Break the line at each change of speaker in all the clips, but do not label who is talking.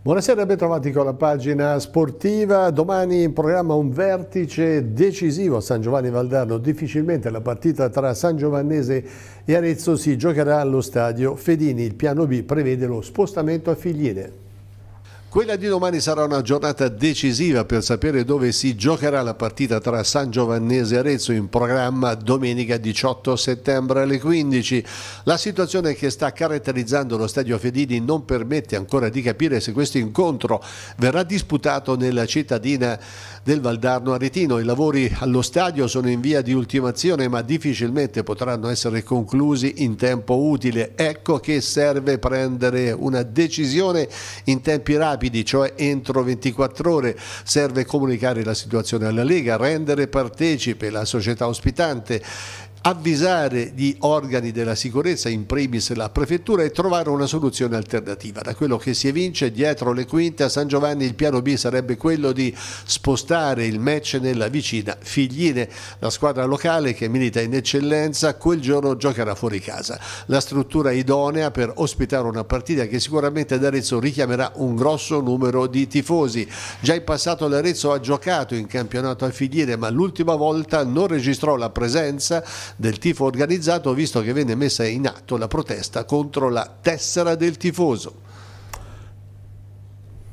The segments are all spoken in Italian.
Buonasera e bentrovati con la pagina sportiva. Domani in programma un vertice decisivo a San Giovanni Valdarno. Difficilmente la partita tra San Giovannese e Arezzo si giocherà allo stadio Fedini. Il piano B prevede lo spostamento a figliere. Quella di domani sarà una giornata decisiva per sapere dove si giocherà la partita tra San Giovannese e Arezzo in programma domenica 18 settembre alle 15. La situazione che sta caratterizzando lo stadio Fedini non permette ancora di capire se questo incontro verrà disputato nella cittadina del Valdarno Aretino. I lavori allo stadio sono in via di ultimazione ma difficilmente potranno essere conclusi in tempo utile. Ecco che serve prendere una decisione in tempi rapidi rapidi, cioè entro 24 ore. Serve comunicare la situazione alla Lega, rendere partecipe la società ospitante avvisare gli organi della sicurezza, in primis la prefettura, e trovare una soluzione alternativa. Da quello che si evince dietro le quinte a San Giovanni il piano B sarebbe quello di spostare il match nella vicina Figline. La squadra locale che milita in eccellenza quel giorno giocherà fuori casa. La struttura idonea per ospitare una partita che sicuramente ad Arezzo richiamerà un grosso numero di tifosi. Già in passato l'Arezzo ha giocato in campionato a Figline ma l'ultima volta non registrò la presenza del tifo organizzato, visto che venne messa in atto la protesta contro la tessera del tifoso.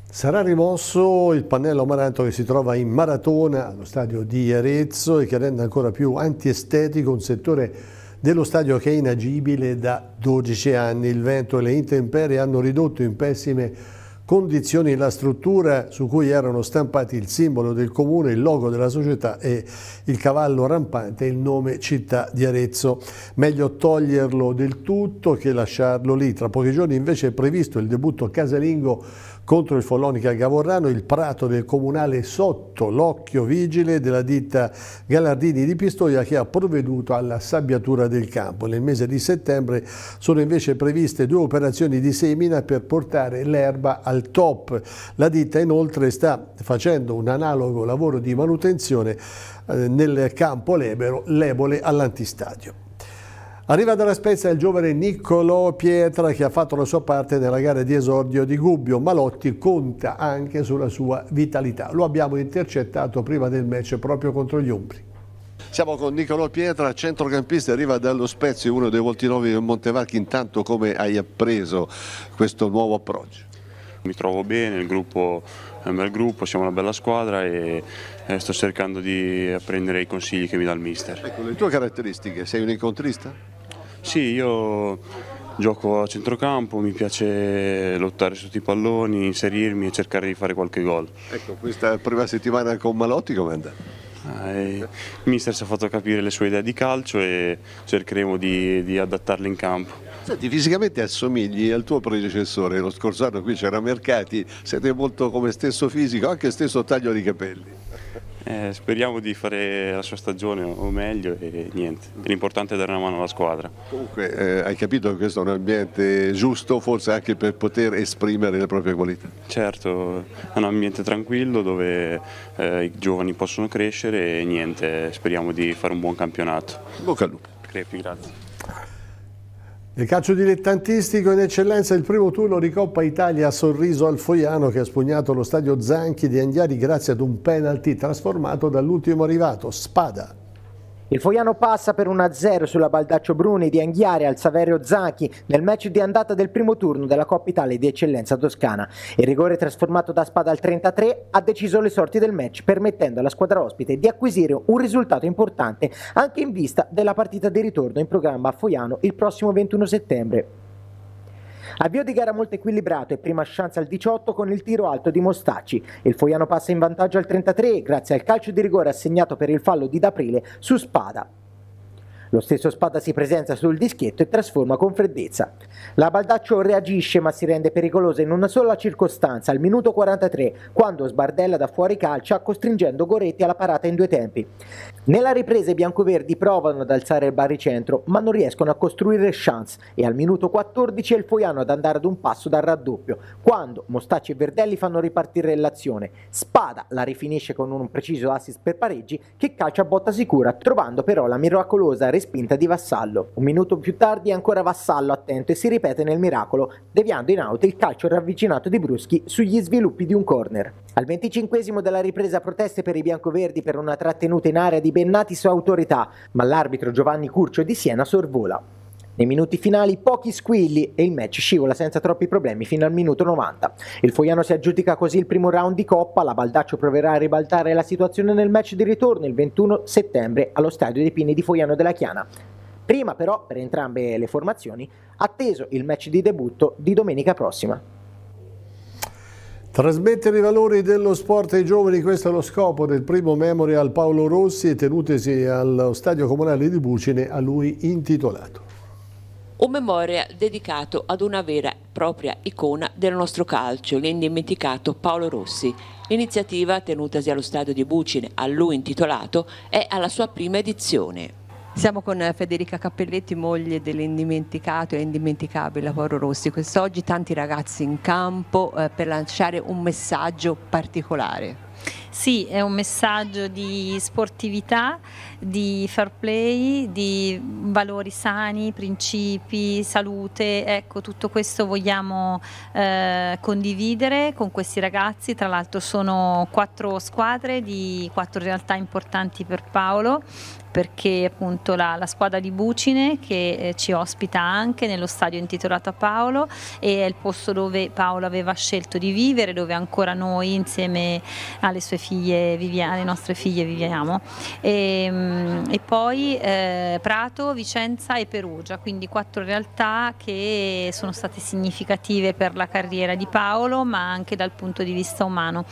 Sarà rimosso il pannello amaranto che si trova in maratona allo stadio di Arezzo e che rende ancora più antiestetico un settore dello stadio che è inagibile da 12 anni. Il vento e le intemperie hanno ridotto in pessime condizioni condizioni la struttura su cui erano stampati il simbolo del comune, il logo della società e il cavallo rampante il nome città di Arezzo. Meglio toglierlo del tutto che lasciarlo lì. Tra pochi giorni invece è previsto il debutto casalingo contro il Follonica Gavorrano, il prato del comunale sotto l'occhio vigile della ditta Galardini di Pistoia che ha provveduto alla sabbiatura del campo. Nel mese di settembre sono invece previste due operazioni di semina per portare l'erba al top. La ditta inoltre sta facendo un analogo lavoro di manutenzione eh, nel campo lebero, lebole all'antistadio. Arriva dalla Spezia il giovane Niccolò Pietra che ha fatto la sua parte nella gara di esordio di Gubbio. Malotti conta anche sulla sua vitalità. Lo abbiamo intercettato prima del match proprio contro gli Umbri. Siamo con Niccolò Pietra, centrocampista, arriva dallo Spezia, uno dei volti nuovi del Montevarchi. Intanto come
hai appreso questo nuovo approccio? Mi trovo bene, il gruppo è un bel gruppo, siamo una bella squadra e sto cercando di apprendere i consigli che mi dà il mister. Ecco, le tue caratteristiche, sei un
incontrista?
Sì, io gioco a centrocampo, mi piace lottare sotto i palloni, inserirmi e cercare di fare qualche gol. Ecco, questa prima settimana con Malotti come è andata? Il eh, mister ci ha fatto capire le sue idee di calcio e cercheremo di, di adattarle in campo. Senti,
fisicamente assomigli al tuo predecessore, lo scorso anno qui c'era Mercati, siete molto come stesso fisico, anche stesso taglio di capelli.
Eh, speriamo di fare la sua stagione o meglio e niente, l'importante è dare una mano alla squadra.
Comunque eh, hai capito che questo è un
ambiente giusto forse anche per poter esprimere le proprie qualità? Certo, è un ambiente tranquillo dove eh, i giovani possono crescere e niente, speriamo di fare un buon campionato. Bocca al lupo. Crepi, grazie.
Il calcio dilettantistico in eccellenza il primo turno di Coppa Italia a sorriso al Foiano che ha spugnato lo stadio Zanchi di Anghiari grazie ad un penalty trasformato dall'ultimo arrivato, Spada.
Il Foiano passa per 1-0 sulla Baldaccio Bruni di Anghiare al Saverio Zacchi nel match di andata del primo turno della Coppa Italia di Eccellenza Toscana. Il rigore trasformato da spada al 33 ha deciso le sorti del match permettendo alla squadra ospite di acquisire un risultato importante anche in vista della partita di ritorno in programma a Foiano il prossimo 21 settembre. Avvio di gara molto equilibrato e prima chance al 18 con il tiro alto di Mostacci. Il Foiano passa in vantaggio al 33 grazie al calcio di rigore assegnato per il fallo di D'Aprile su Spada. Lo stesso Spada si presenta sul dischetto e trasforma con freddezza. La Baldaccio reagisce ma si rende pericolosa in una sola circostanza, al minuto 43, quando sbardella da fuori calcia costringendo Goretti alla parata in due tempi. Nella ripresa i biancoverdi provano ad alzare il baricentro ma non riescono a costruire chance e al minuto 14 è il Foiano ad andare ad un passo dal raddoppio, quando Mostacci e Verdelli fanno ripartire l'azione. Spada la rifinisce con un preciso assist per pareggi che calcia a botta sicura, trovando però la miracolosa risposta spinta di Vassallo. Un minuto più tardi è ancora Vassallo attento e si ripete nel miracolo, deviando in out il calcio ravvicinato di Bruschi sugli sviluppi di un corner. Al venticinquesimo della ripresa proteste per i biancoverdi per una trattenuta in area di Bennati su autorità, ma l'arbitro Giovanni Curcio di Siena sorvola. Nei minuti finali pochi squilli e il match scivola senza troppi problemi fino al minuto 90. Il Foiano si aggiudica così il primo round di Coppa, la Baldaccio proverà a ribaltare la situazione nel match di ritorno il 21 settembre allo stadio dei Pini di Foiano della Chiana. Prima però, per entrambe le formazioni, atteso il match di debutto di domenica prossima.
Trasmettere i valori dello sport ai giovani, questo è lo scopo del primo Memorial Paolo Rossi tenutesi allo stadio comunale di Bucine a lui intitolato
un memorial dedicato ad una vera e propria icona del nostro calcio, l'indimenticato Paolo Rossi. L'iniziativa, tenutasi allo stadio di Bucine, a lui intitolato, è alla sua prima edizione. Siamo con Federica Cappelletti, moglie dell'indimenticato e indimenticabile Paolo Rossi. Quest'oggi tanti ragazzi in campo eh, per lanciare un messaggio particolare.
Sì, è un messaggio di sportività, di fair play, di valori sani, principi, salute, ecco tutto questo vogliamo eh, condividere con questi ragazzi, tra l'altro sono quattro squadre di quattro realtà importanti per Paolo perché appunto la, la squadra di Bucine che eh, ci ospita anche nello stadio intitolato a Paolo e è il posto dove Paolo aveva scelto di vivere, dove ancora noi insieme alle sue figlie, viviamo, alle nostre figlie viviamo. E, ehm, e poi eh, Prato, Vicenza e Perugia, quindi quattro realtà che sono state significative per la carriera di Paolo ma anche dal punto di vista umano.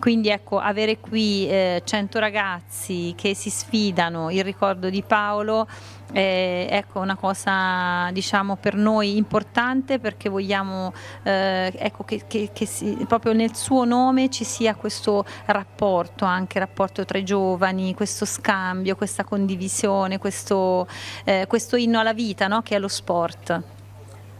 Quindi ecco, avere qui eh, 100 ragazzi che si sfidano, il ricordo di Paolo, eh, ecco una cosa diciamo per noi importante perché vogliamo eh, ecco, che, che, che si, proprio nel suo nome ci sia questo rapporto, anche rapporto tra i giovani, questo scambio, questa condivisione, questo, eh, questo inno alla vita no? che è lo sport.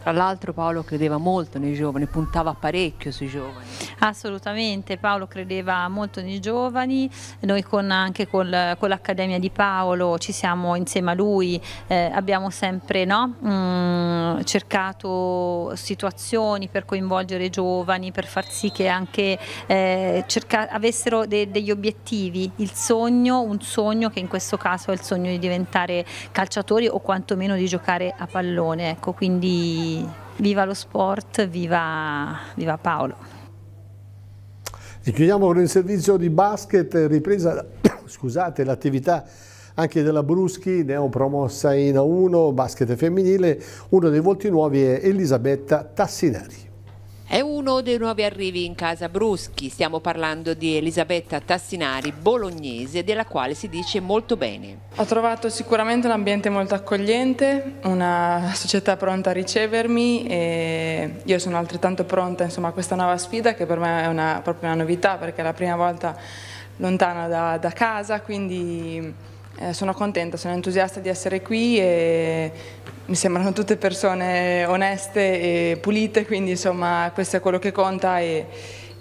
Tra l'altro Paolo credeva molto nei giovani, puntava parecchio sui giovani. Assolutamente, Paolo credeva molto nei giovani, noi con, anche col, con l'Accademia di Paolo ci siamo insieme a lui, eh, abbiamo sempre no, mh, mm, cercato situazioni per coinvolgere i giovani, per far sì che anche eh, avessero de degli obiettivi, il sogno, un sogno che in questo caso è il sogno di diventare calciatori o quantomeno di giocare a pallone. Ecco, quindi viva lo sport, viva, viva Paolo.
E chiudiamo con il servizio di basket, ripresa scusate, l'attività anche della Bruschi, neopromossa in A1, basket femminile. Uno dei volti nuovi è Elisabetta Tassinari.
È uno dei nuovi arrivi in casa Bruschi, stiamo parlando di Elisabetta Tassinari, bolognese, della quale si dice molto bene. Ho trovato sicuramente un ambiente molto accogliente, una società pronta a ricevermi e io sono altrettanto pronta insomma, a questa nuova sfida che per me è una, proprio una novità perché è la prima volta lontana da, da casa, quindi eh, sono contenta, sono entusiasta di essere qui e mi sembrano tutte persone oneste e pulite, quindi insomma questo è quello che conta e,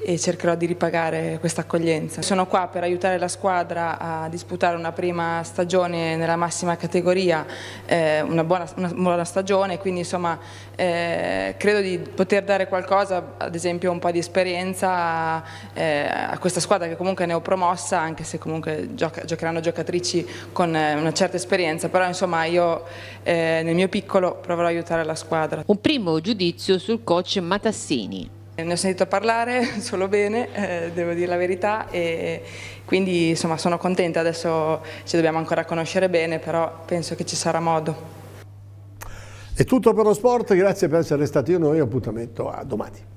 e cercherò di ripagare questa accoglienza. Sono qua per aiutare la squadra a disputare una prima stagione nella massima categoria, eh, una, buona, una, buona, stagione, quindi insomma eh, credo di poter dare qualcosa, ad esempio un po' di esperienza eh, a questa squadra che comunque ne ho promossa, anche se comunque gioca, giocheranno giocatrici con eh, una certa esperienza, però insomma io eh, nel mio piccolo proverò ad aiutare la squadra. Un primo giudizio sul coach Matassini. Eh, ne ho sentito parlare solo bene, eh, devo dire la verità, e quindi insomma sono contenta, adesso ci dobbiamo ancora conoscere bene, però penso che ci sarà modo.
È tutto per lo sport, grazie per essere stati con noi, appuntamento a domani.